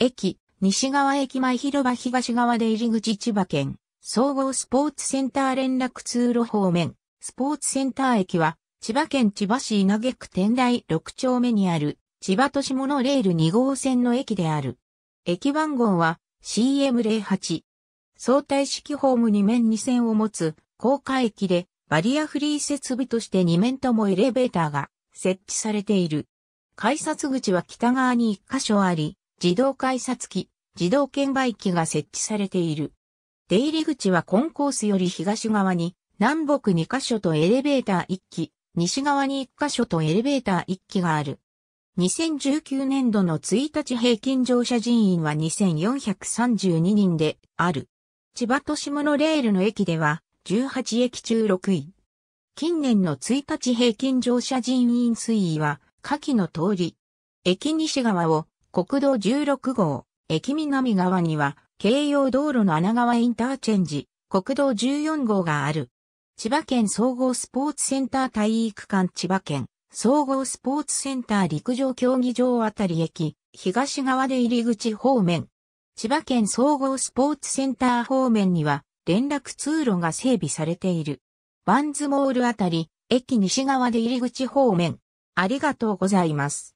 駅、西側駅前広場東側で入り口千葉県、総合スポーツセンター連絡通路方面、スポーツセンター駅は、千葉県千葉市稲毛区天台6丁目にある、千葉都市モノレール2号線の駅である。駅番号は CM08。相対式ホーム2面2線を持つ、高架駅で、バリアフリー設備として2面ともエレベーターが設置されている。改札口は北側に1箇所あり、自動改札機、自動券売機が設置されている。出入り口はコンコースより東側に、南北2カ所とエレベーター1機、西側に1カ所とエレベーター1機がある。2019年度の1日平均乗車人員は2432人である。千葉都市モノレールの駅では18駅中6位。近年の1日平均乗車人員推移は下記の通り。駅西側を国道16号、駅南側には、京葉道路の穴川インターチェンジ、国道14号がある。千葉県総合スポーツセンター体育館千葉県総合スポーツセンター陸上競技場あたり駅、東側で入り口方面。千葉県総合スポーツセンター方面には、連絡通路が整備されている。バンズモールあたり、駅西側で入り口方面。ありがとうございます。